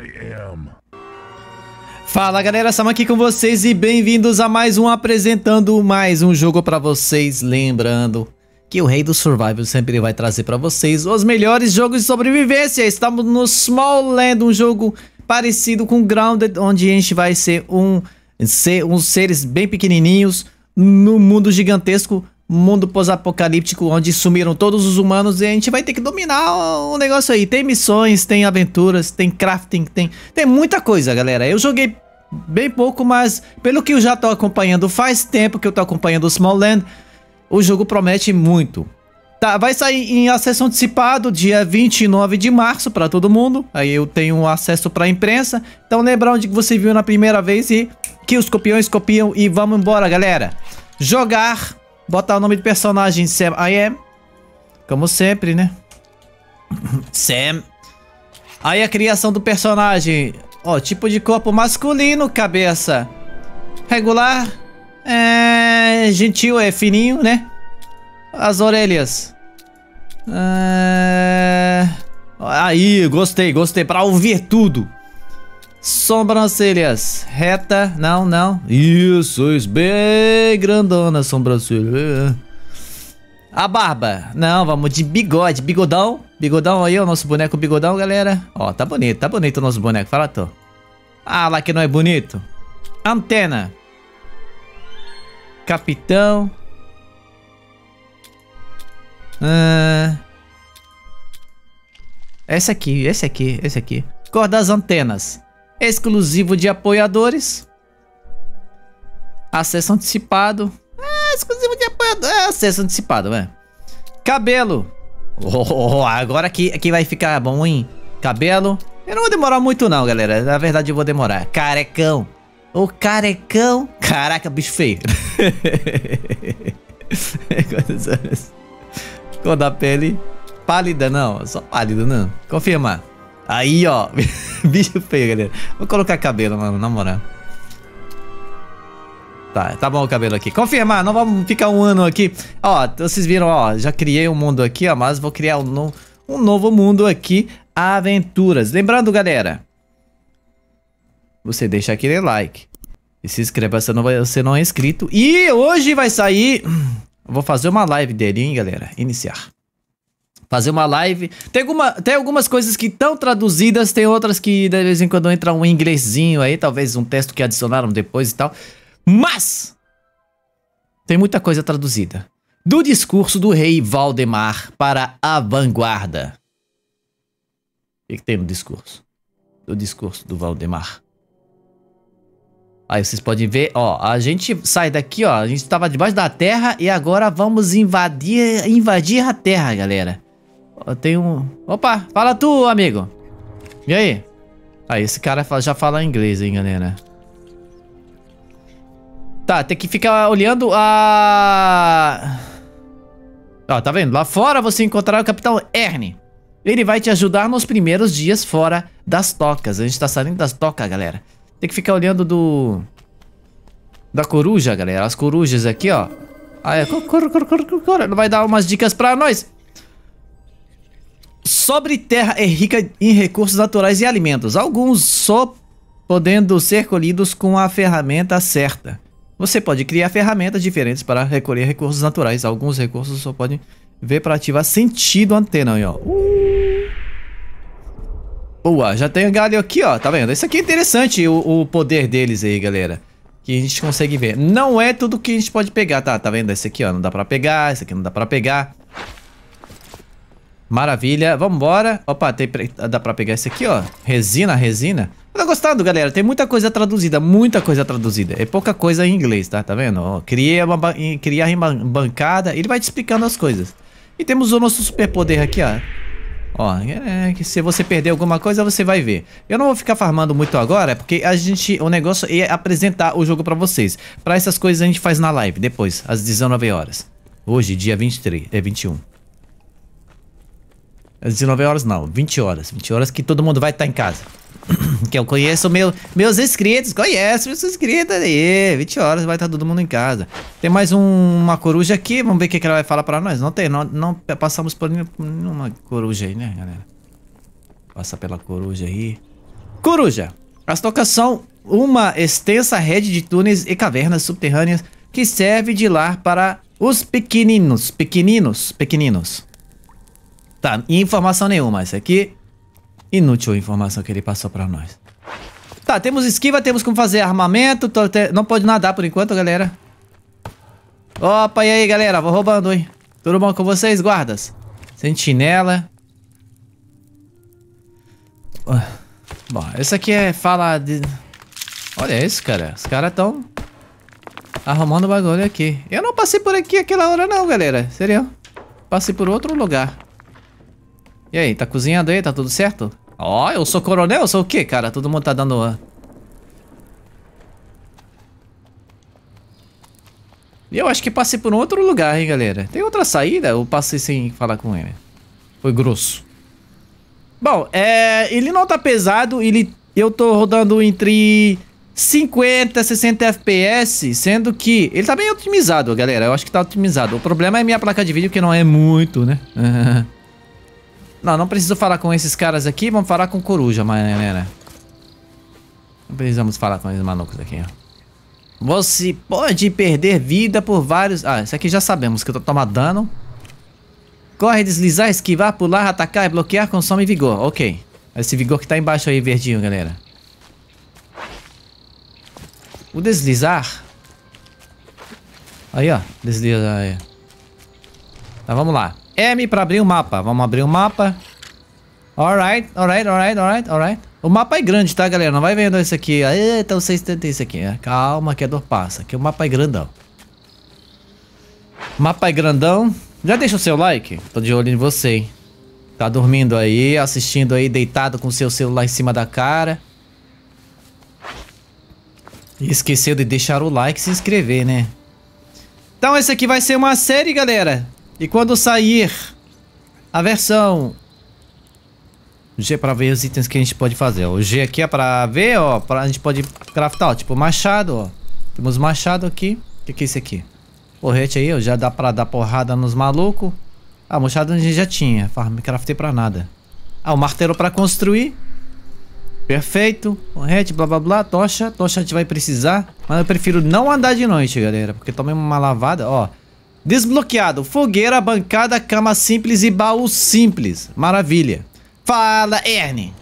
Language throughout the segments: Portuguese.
I am. Fala galera, estamos aqui com vocês e bem-vindos a mais um apresentando mais um jogo para vocês, lembrando que o Rei do Survival sempre vai trazer para vocês os melhores jogos de sobrevivência. Estamos no Small Land, um jogo parecido com Grounded, onde a gente vai ser um ser uns seres bem pequenininhos no mundo gigantesco mundo pós-apocalíptico onde sumiram todos os humanos e a gente vai ter que dominar o negócio aí. Tem missões, tem aventuras, tem crafting, tem, tem muita coisa, galera. Eu joguei bem pouco, mas pelo que eu já tô acompanhando, faz tempo que eu tô acompanhando o Land o jogo promete muito. Tá, vai sair em acesso antecipado dia 29 de março para todo mundo. Aí eu tenho acesso para a imprensa. Então lembra onde você viu na primeira vez e que os copiões copiam e vamos embora, galera. Jogar Botar o nome de personagem Sam I am. É, como sempre, né? Sam. Aí a criação do personagem. Ó, oh, tipo de corpo masculino, cabeça. Regular. É... Gentil, é fininho, né? As orelhas. É... Aí, gostei, gostei. Pra ouvir tudo. Sobrancelhas. Reta. Não, não. Isso, isso. Bem grandona a sobrancelha. É. A barba. Não, vamos de bigode. Bigodão. Bigodão aí, o nosso boneco bigodão, galera. Ó, tá bonito. Tá bonito o nosso boneco. Fala tu. Ah, lá que não é bonito. Antena. Capitão. Ah, essa aqui, esse aqui, esse aqui. Cor das antenas exclusivo de apoiadores, acesso antecipado, é, exclusivo de apoiadores, é, acesso antecipado, é. Cabelo, oh, oh, oh, agora que, que vai ficar bom, hein? Cabelo, eu não vou demorar muito não, galera, na verdade eu vou demorar. Carecão, o carecão, caraca, bicho feio. Quantos anos? Cor da pele, pálida não, só pálida não, confirmar. Aí, ó. Bicho feio, galera. Vou colocar cabelo, mano, na moral. Tá, tá bom o cabelo aqui. Confirmar, não vamos ficar um ano aqui. Ó, vocês viram, ó, já criei um mundo aqui, ó, mas vou criar um, no, um novo mundo aqui, aventuras. Lembrando, galera, você deixa aquele like e se inscreva se não, você não é inscrito. E hoje vai sair... Vou fazer uma live dele, hein, galera. Iniciar fazer uma live. Tem, alguma, tem algumas coisas que estão traduzidas, tem outras que de vez em quando entra um inglesinho aí, talvez um texto que adicionaram depois e tal. Mas tem muita coisa traduzida. Do discurso do rei Valdemar para a vanguarda. O que, que tem no discurso? Do discurso do Valdemar. Aí vocês podem ver, ó, a gente sai daqui, ó, a gente tava debaixo da terra e agora vamos invadir, invadir a terra, galera. Eu tenho... Opa, fala tu, amigo. E aí? Ah, esse cara já fala inglês, hein, galera. Tá, tem que ficar olhando a... Ó, tá vendo? Lá fora você encontrará o Capitão Erne. Ele vai te ajudar nos primeiros dias fora das tocas. A gente tá saindo das tocas, galera. Tem que ficar olhando do... Da coruja, galera. As corujas aqui, ó. Ah, é. Cor, cor, cor, cor, cor. Vai dar umas dicas pra nós sobre terra é rica em recursos naturais e alimentos, alguns só podendo ser colhidos com a ferramenta certa. Você pode criar ferramentas diferentes para recolher recursos naturais. Alguns recursos só podem ver para ativar sentido antena aí, ó. Uh. Boa, já tem galho aqui, ó. Tá vendo? Isso aqui é interessante, o, o, poder deles aí, galera. Que a gente consegue ver. Não é tudo que a gente pode pegar, tá? Tá vendo? Esse aqui, ó, não dá pra pegar. Esse aqui não dá pra pegar. Maravilha, vambora. Opa, tem, dá pra pegar esse aqui, ó. Resina, resina. Tá gostado, galera? Tem muita coisa traduzida, muita coisa traduzida. É pouca coisa em inglês, tá? Tá vendo? Ó, criei uma, criar uma bancada, ele vai te explicando as coisas. E temos o nosso superpoder aqui, ó. Ó, é, se você perder alguma coisa, você vai ver. Eu não vou ficar farmando muito agora, porque a gente, o negócio é apresentar o jogo pra vocês. Pra essas coisas a gente faz na live, depois, às 19 horas. Hoje, dia 23, é 21. Às 19 horas não, 20 horas. 20 horas que todo mundo vai estar tá em casa. que eu conheço meu, meus inscritos, conheço meus inscritos aí. 20 horas vai estar tá todo mundo em casa. Tem mais um, uma coruja aqui, vamos ver o que, que ela vai falar pra nós. Não tem, não, não passamos por nenhuma coruja aí, né, galera? Passa pela coruja aí. Coruja! As tocas são uma extensa rede de túneis e cavernas subterrâneas que serve de lar para os pequeninos, pequeninos, pequeninos. Tá, informação nenhuma. Isso aqui, inútil a informação que ele passou pra nós. Tá, temos esquiva, temos como fazer armamento. Não pode nadar por enquanto, galera. Opa, e aí, galera? Vou roubando, hein? Tudo bom com vocês, guardas? Sentinela. Ah, bom, esse aqui é fala de... Olha isso, cara. Os caras estão arrumando bagulho aqui. Eu não passei por aqui aquela hora não, galera. Seria? Passei por outro lugar. E aí, tá cozinhando aí? Tá tudo certo? Ó, oh, eu sou coronel, eu sou o quê, cara? Todo mundo tá dando... E eu acho que passei por um outro lugar, hein, galera. Tem outra saída? Eu passei sem falar com ele. Foi grosso. Bom, é... ele não tá pesado, ele... Eu tô rodando entre 50, 60 FPS, sendo que ele tá bem otimizado, galera. Eu acho que tá otimizado. O problema é minha placa de vídeo, que não é muito, né? Não, não preciso falar com esses caras aqui. Vamos falar com coruja, galera. Não precisamos falar com esses malucos aqui, ó. Você pode perder vida por vários... Ah, isso aqui já sabemos que eu tô tomando dano. Corre, deslizar, esquivar, pular, atacar e bloquear, consome vigor. Ok. Esse vigor que tá embaixo aí, verdinho, galera. O deslizar... Aí, ó. Desliza aí. Tá, vamos lá. M para abrir o mapa. Vamos abrir o mapa. Alright, alright, alright, alright, alright. O mapa é grande, tá, galera? Não vai vendo isso aqui. Eita, vocês tentem isso aqui. Calma, que a é dor passa. Que o mapa é grandão. O mapa é grandão. Já deixa o seu like. Tô de olho em você, hein? Tá dormindo aí, assistindo aí, deitado com o seu celular em cima da cara. E esqueceu de deixar o like e se inscrever, né? Então, esse aqui vai ser uma série, galera. E quando sair a versão G para ver os itens que a gente pode fazer. O G aqui é para ver, ó, para a gente pode craftar, ó, tipo machado, ó. Temos machado aqui. O que, que é isso aqui? Porrete aí, ó, já dá para dar porrada nos malucos. Ah, machado a gente já tinha, me craftei para nada. Ah, o martelo para construir. Perfeito. Porrete, blá blá blá, tocha, tocha a gente vai precisar, mas eu prefiro não andar de noite, galera, porque tomei uma lavada, ó. Desbloqueado, fogueira, bancada, cama simples e baú simples. Maravilha. Fala, Ernie.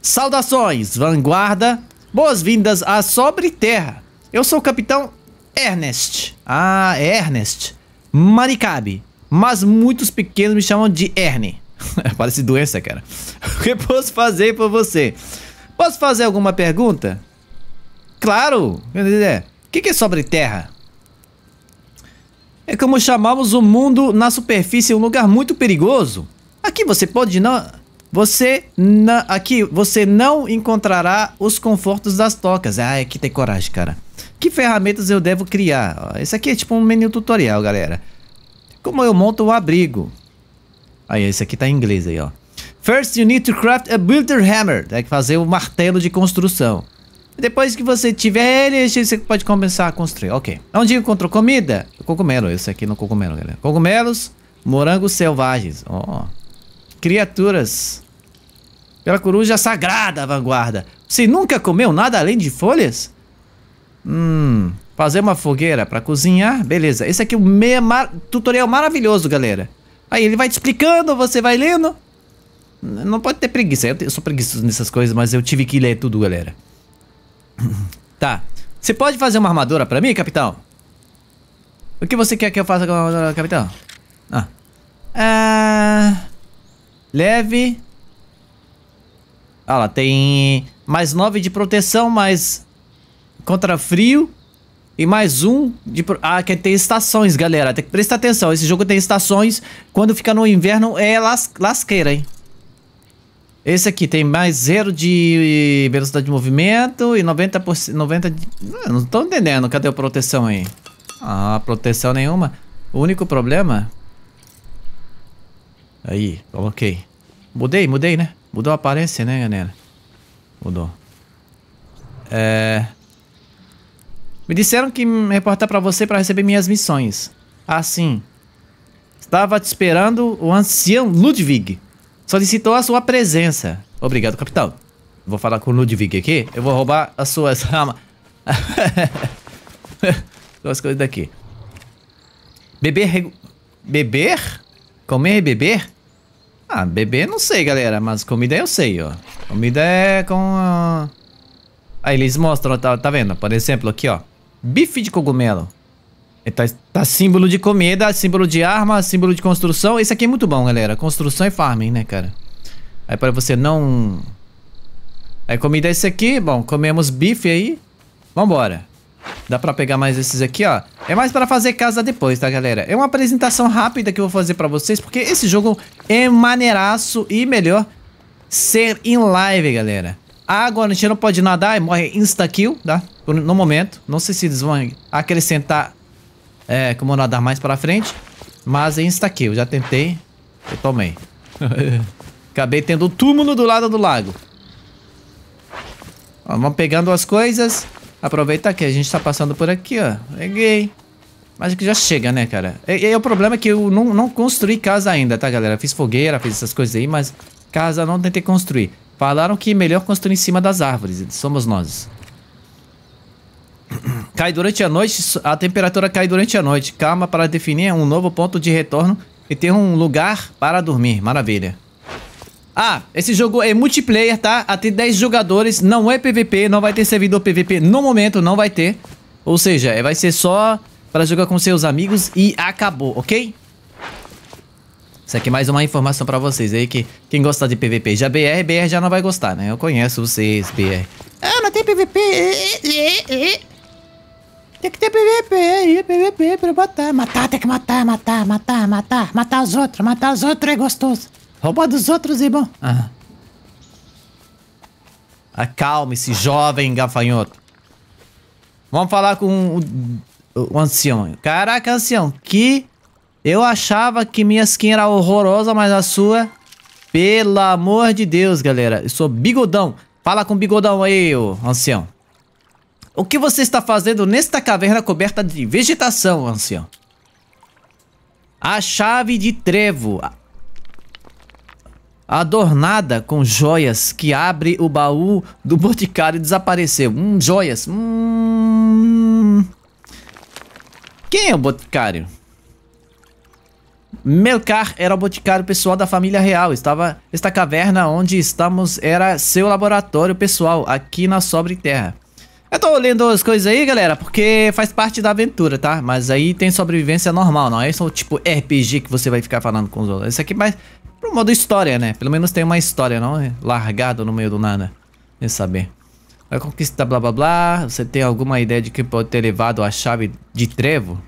Saudações, vanguarda. Boas-vindas a Sobre Terra. Eu sou o capitão Ernest. Ah, Ernest. Maricabe. Mas muitos pequenos me chamam de Ernie. Parece doença, cara. o que posso fazer por você? Posso fazer alguma pergunta? Claro. O que, que é sobre terra? É como chamamos o mundo na superfície um lugar muito perigoso. Aqui você pode não. Você na aqui você não encontrará os confortos das tocas. Ah, aqui tem coragem, cara. Que ferramentas eu devo criar? Esse aqui é tipo um menu tutorial, galera. Como eu monto o abrigo? Aí, esse aqui tá em inglês aí, ó. First you need to craft a builder hammer. Tem é que fazer o um martelo de construção. Depois que você tiver ele, você pode começar a construir. Ok. Onde encontrou comida? Cogumelo. Esse aqui no cogumelo, galera. Cogumelos, morangos selvagens. Ó. Oh. Criaturas. Pela coruja sagrada, vanguarda. Você nunca comeu nada além de folhas? Hum. Fazer uma fogueira para cozinhar. Beleza. Esse aqui é um meia mar... tutorial maravilhoso, galera. Aí ele vai te explicando, você vai lendo. Não pode ter preguiça. Eu sou preguiçoso nessas coisas, mas eu tive que ler tudo, galera. Tá. Você pode fazer uma armadura pra mim, capitão? O que você quer que eu faça com a armadura, capitão? Ah. É. leve. Ah, ela tem mais nove de proteção, mais contra frio. E mais um de... Ah, quer tem estações, galera. Tem que prestar atenção. Esse jogo tem estações. Quando fica no inverno é las... lasqueira, hein? Esse aqui tem mais zero de velocidade de movimento e 90%. 90 de... Ah, não estou entendendo. Cadê a proteção aí? Ah, proteção nenhuma. O único problema. Aí, coloquei. Mudei, mudei, né? Mudou a aparência, né, galera? Mudou. É. Me disseram que me reportar para você para receber minhas missões. Ah, sim. Estava te esperando o ancião Ludwig. Solicitou a sua presença. Obrigado, capitão. Vou falar com o Ludwig aqui. Eu vou roubar as suas armas. Duas coisas daqui. Beber... Regu... Beber? Comer e beber? Ah, beber não sei, galera. Mas comida eu sei, ó. Comida é com... Aí eles mostram, tá, tá vendo? Por exemplo, aqui, ó. Bife de cogumelo. É, tá, tá, símbolo de comida, símbolo de arma, símbolo de construção. Esse aqui é muito bom, galera. Construção e farming, né, cara? Aí pra você não... Aí comida é esse aqui. Bom, comemos bife aí. Vambora. Dá pra pegar mais esses aqui, ó. É mais pra fazer casa depois, tá, galera? É uma apresentação rápida que eu vou fazer pra vocês, porque esse jogo é maneiraço e melhor ser em live, galera. Água, a gente não pode nadar e morre insta-kill, tá? No momento. Não sei se eles vão acrescentar é, como nadar mais para frente. Mas insta Eu já tentei eu tomei. Acabei tendo o túmulo do lado do lago. Ó, vamos pegando as coisas. Aproveita que a gente tá passando por aqui, ó. Peguei. Mas que já chega, né, cara? E, e, o problema é que eu não, não construí casa ainda, tá, galera? Fiz fogueira, fiz essas coisas aí, mas casa não tentei construir. Falaram que é melhor construir em cima das árvores. Somos nós. Cai durante a noite, a temperatura cai durante a noite. Calma para definir um novo ponto de retorno e ter um lugar para dormir. Maravilha. Ah, esse jogo é multiplayer, tá? Até 10 jogadores, não é PVP, não vai ter servidor PVP no momento, não vai ter. Ou seja, é, vai ser só para jogar com seus amigos e acabou, ok? Isso aqui é mais uma informação pra vocês aí que quem gosta de PVP já BR, BR já não vai gostar, né? Eu conheço vocês, BR. Ah, não tem PVP. Tem que ter PVP aí, PVP pra matar. Matar, tem que matar, matar, matar, matar. Matar os outros, matar os outros é gostoso. Roubar dos outros é bom. Ah. Acalme-se, jovem gafanhoto. Vamos falar com o, o, ancião. Caraca, ancião, que... Eu achava que minha skin era horrorosa, mas a sua... Pelo amor de Deus, galera. Eu sou bigodão. Fala com o bigodão aí, ô ancião. O que você está fazendo nesta caverna coberta de vegetação, ancião? A chave de trevo. Adornada com joias que abre o baú do boticário e desapareceu. Hum, joias. Hum... Quem é o boticário? Melkar era o boticário pessoal da família real. Estava esta caverna onde estamos era seu laboratório pessoal aqui na Sobre Terra. Eu tô lendo as coisas aí, galera, porque faz parte da aventura, tá? Mas aí tem sobrevivência normal, não é só tipo RPG que você vai ficar falando com os outros. Isso aqui é mais pro modo história, né? Pelo menos tem uma história, não é? Largado no meio do nada, nem saber. Vai conquistar blá blá blá. Você tem alguma ideia de que pode ter levado a chave de trevo?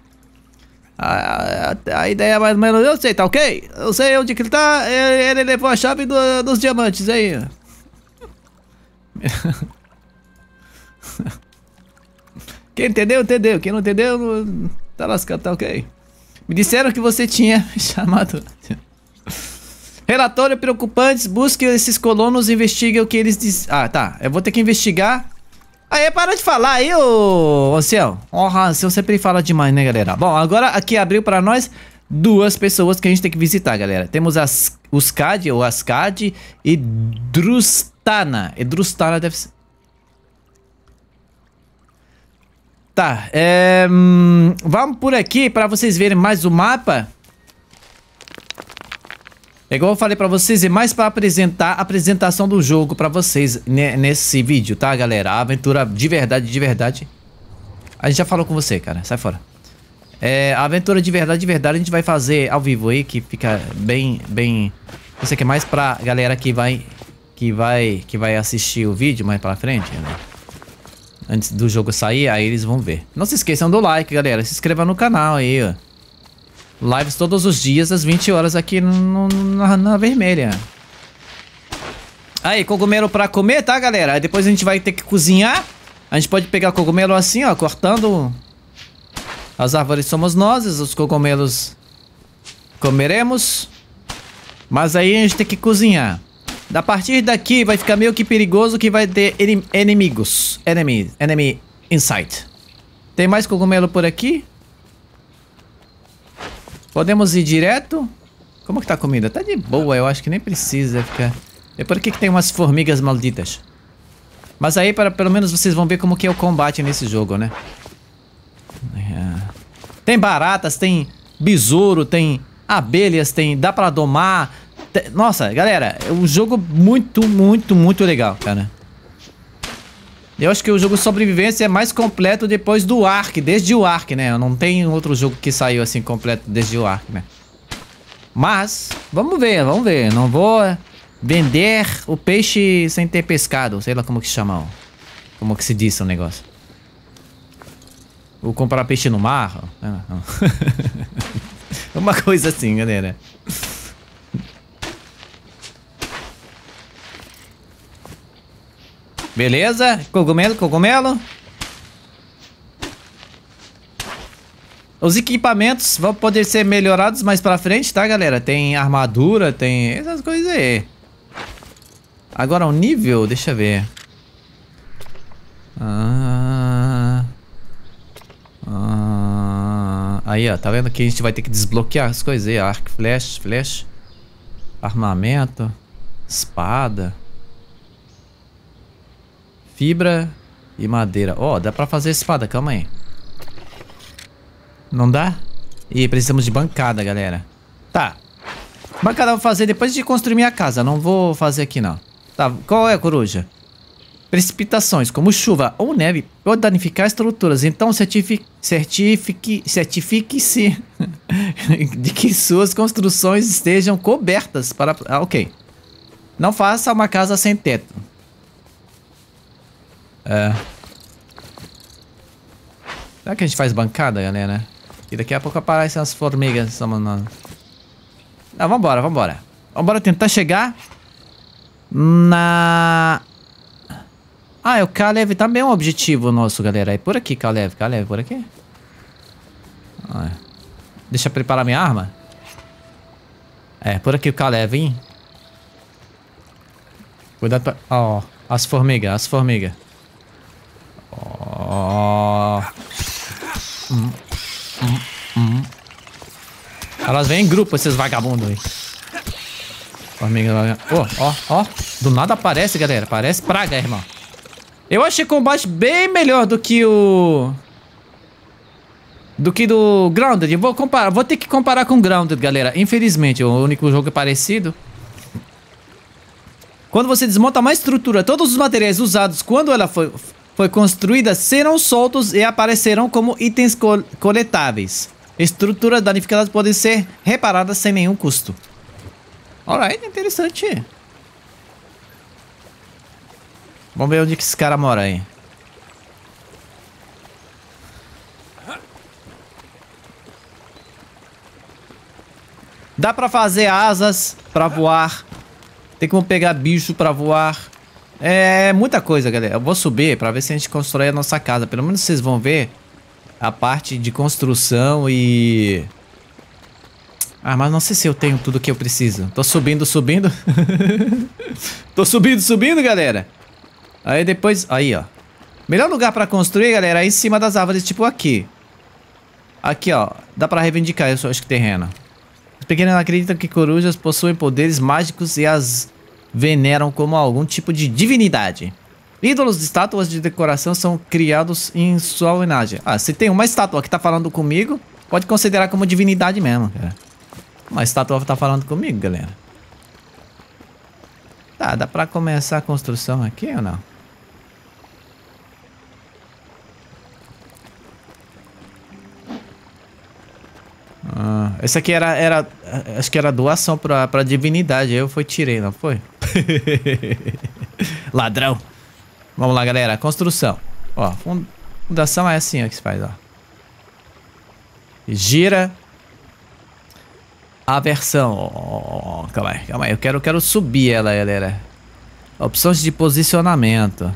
A, a, a ideia é mais ou menos, eu sei, tá ok? Eu sei onde que ele tá, ele, ele levou a chave do, dos diamantes aí. Quem entendeu, entendeu. Quem não entendeu, tá lascado, tá ok. Me disseram que você tinha me chamado. Relatório preocupantes, busque esses colonos e investigue o que eles dizem. Ah, tá. Eu vou ter que investigar. Aí, para de falar aí, ô Ancião. Honra, céu sempre fala demais, né, galera? Bom, agora aqui abriu pra nós duas pessoas que a gente tem que visitar, galera. Temos as, os Cad, ou Ascad e Drustana. E Drustana deve ser... Tá, é, hum, vamos por aqui pra vocês verem mais o mapa. É igual eu falei pra vocês, é mais pra apresentar a apresentação do jogo pra vocês nesse vídeo, tá, galera? A aventura de verdade, de verdade. A gente já falou com você, cara. Sai fora. É, a aventura de verdade, de verdade, a gente vai fazer ao vivo aí, que fica bem, bem... Isso aqui é mais pra galera que vai... Que vai, que vai assistir o vídeo mais pra frente, né? antes do jogo sair, aí eles vão ver. Não se esqueçam do like, galera. Se inscreva no canal aí, ó. Lives todos os dias, às 20 horas, aqui no, na, na, vermelha. Aí, cogumelo pra comer, tá, galera? Aí depois a gente vai ter que cozinhar. A gente pode pegar cogumelo assim, ó, cortando. As árvores somos nós, os cogumelos comeremos. Mas aí a gente tem que cozinhar. Da partir daqui vai ficar meio que perigoso que vai ter inimigos. Enemy, enemy insight. Tem mais cogumelo por aqui? Podemos ir direto? Como que tá a comida? Tá de boa, eu acho que nem precisa ficar... É por aqui que tem umas formigas malditas. Mas aí, para, pelo menos vocês vão ver como que é o combate nesse jogo, né? É. Tem baratas, tem besouro, tem abelhas, tem... Dá pra domar, nossa, galera, é um jogo muito, muito, muito legal, cara. Eu acho que o jogo sobrevivência é mais completo depois do Ark, desde o Ark, né? Não tem outro jogo que saiu assim completo desde o Ark, né? Mas, vamos ver, vamos ver. Não vou vender o peixe sem ter pescado. Sei lá como que chama, como que se diz o negócio. Ou comprar peixe no mar. Ah, Uma coisa assim, galera. Beleza? Cogumelo, cogumelo. Os equipamentos vão poder ser melhorados mais pra frente, tá, galera? Tem armadura, tem essas coisas aí. Agora o nível, deixa eu ver. Ah, ah, aí, ó, tá vendo que a gente vai ter que desbloquear as coisas aí, arco, flecha, flecha, armamento, espada. Fibra e madeira. Ó, oh, dá pra fazer espada, calma aí. Não dá? E precisamos de bancada, galera. Tá. Bancada eu vou fazer depois de construir minha casa. Não vou fazer aqui, não. Tá, qual é, coruja? Precipitações, como chuva ou neve, podem danificar estruturas. Então, certifique, certifique, certifique-se de que suas construções estejam cobertas para... Ah, ok. Não faça uma casa sem teto. É. Será que a gente faz bancada, galera? E daqui a pouco aparecem as formigas. Ah, vambora, vambora. Vambora tentar chegar na... Ah, é o Kalev também é um objetivo nosso, galera. É por aqui, Kalev. Kalev, por aqui? Ah, é. deixa eu preparar minha arma. É, por aqui o Kalev, hein? Cuidado pra... Ó, oh, as formigas, as formigas. Oh. Elas vêm em grupo, esses vagabundos aí. ó, ó, ó. Do nada aparece, galera. Parece praga, irmão. Eu achei o combate bem melhor do que o... Do que do Grounded. Eu vou comparar, vou ter que comparar com Grounded, galera. Infelizmente, o único jogo é parecido. Quando você desmonta uma estrutura, todos os materiais usados quando ela foi, foi construída serão soltos e aparecerão como itens col coletáveis. Estruturas danificadas podem ser reparadas sem nenhum custo. Alright, interessante. Vamos ver onde que esse cara mora aí. Dá pra fazer asas pra voar. Tem como pegar bicho pra voar. É muita coisa, galera. Eu vou subir pra ver se a gente constrói a nossa casa. Pelo menos vocês vão ver a parte de construção e... Ah, mas não sei se eu tenho tudo que eu preciso. Tô subindo, subindo. Tô subindo, subindo, galera. Aí depois... Aí, ó. Melhor lugar pra construir, galera, é em cima das árvores, tipo aqui. Aqui, ó. Dá pra reivindicar, eu acho que terreno. Os pequenos acreditam que corujas possuem poderes mágicos e as veneram como algum tipo de divinidade. Ídolos de estátuas de decoração são criados em sua homenagem. Ah, se tem uma estátua que tá falando comigo, pode considerar como divinidade mesmo, cara. Uma estátua tá falando comigo, galera. Tá, dá pra começar a construção aqui ou não? Ah, esse aqui era, era. Acho que era doação pra, pra divinidade. Aí eu fui tirei, não foi? Ladrão. Vamos lá, galera. Construção. Ó, fundação é assim ó, que se faz, ó. Gira. A versão. Oh, calma aí, calma aí. Eu quero, quero subir ela, galera. Opções de posicionamento.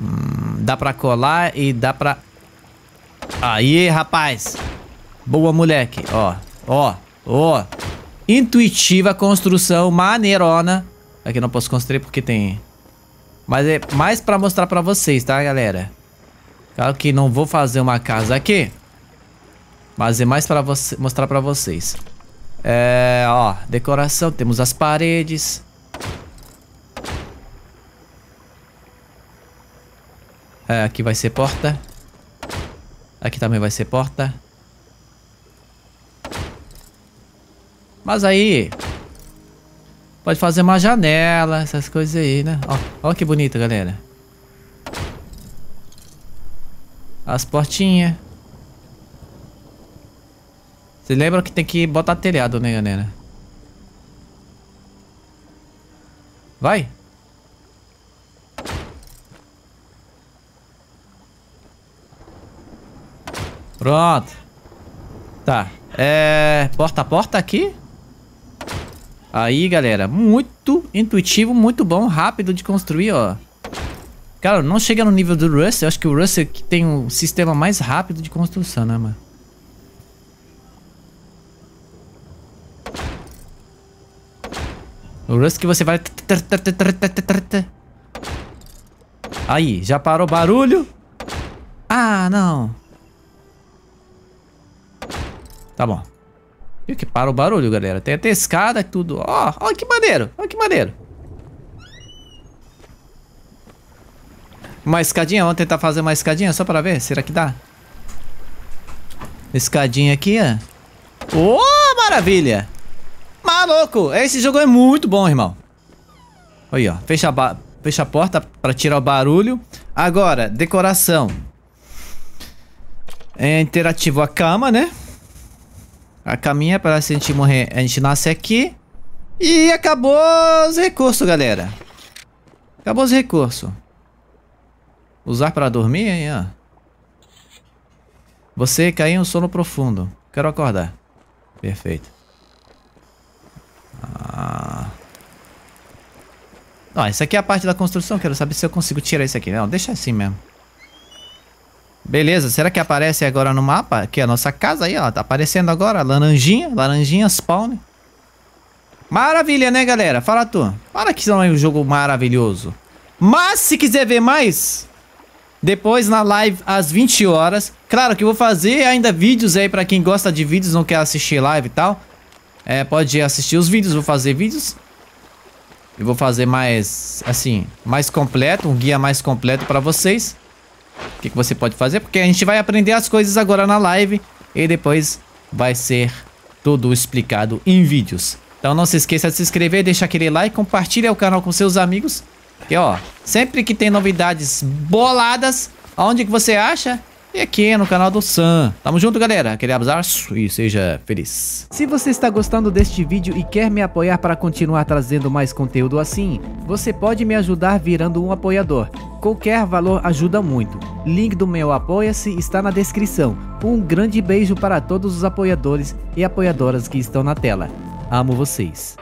Hum, dá pra colar e dá pra... Aí, rapaz. Boa, moleque. Ó, ó, ó intuitiva, construção maneirona. Aqui não posso construir porque tem... Mas é mais pra mostrar pra vocês, tá, galera? Claro que não vou fazer uma casa aqui. Mas é mais pra mostrar pra vocês. É, ó, decoração. Temos as paredes. É, aqui vai ser porta. Aqui também vai ser porta. Mas aí... Pode fazer uma janela, essas coisas aí, né? Ó, ó que bonito, galera. As portinhas. Vocês lembram que tem que botar telhado, né, galera? Vai! Pronto. Tá. É... Porta a porta aqui? Aí, galera, muito intuitivo, muito bom, rápido de construir, ó. Cara, não chega no nível do Russell. Eu acho que o Russell é tem o um sistema mais rápido de construção, né, mano? O Russell que você vai... Aí, já parou o barulho? Ah, não. Tá bom que para o barulho, galera. Tem até escada e tudo. Ó, ó que maneiro, ó que maneiro. Uma escadinha, vamos tentar tá fazer uma escadinha só pra ver, será que dá? Escadinha aqui, ó. Oh, maravilha! Maluco, esse jogo é muito bom, irmão. Aí, ó, fecha a, fecha a porta pra tirar o barulho. Agora, decoração. É, interativo a cama, né? A caminha para se a gente morrer, a gente nasce aqui. E acabou os recursos, galera. Acabou os recursos. Usar para dormir, aí. ó. Você caiu em um sono profundo. Quero acordar. Perfeito. Ah. Ó, isso aqui é a parte da construção. Quero saber se eu consigo tirar isso aqui. Não, deixa assim mesmo. Beleza, será que aparece agora no mapa? Aqui a nossa casa aí, ó, tá aparecendo agora, laranjinha, laranjinha spawn. Maravilha, né, galera? Fala tu. Olha que não é um jogo maravilhoso. Mas se quiser ver mais, depois na live às 20 horas. Claro que eu vou fazer ainda vídeos aí pra quem gosta de vídeos, não quer assistir live e tal. É, pode assistir os vídeos, vou fazer vídeos. Eu vou fazer mais, assim, mais completo, um guia mais completo pra vocês o que, que você pode fazer, porque a gente vai aprender as coisas agora na live e depois vai ser tudo explicado em vídeos. Então não se esqueça de se inscrever, deixar aquele like, compartilha o canal com seus amigos. Que ó, sempre que tem novidades boladas, aonde que você acha? e aqui no canal do Sam. Tamo junto, galera. Aquele abraço e seja feliz. Se você está gostando deste vídeo e quer me apoiar para continuar trazendo mais conteúdo assim, você pode me ajudar virando um apoiador. Qualquer valor ajuda muito. Link do meu Apoia-se está na descrição. Um grande beijo para todos os apoiadores e apoiadoras que estão na tela. Amo vocês.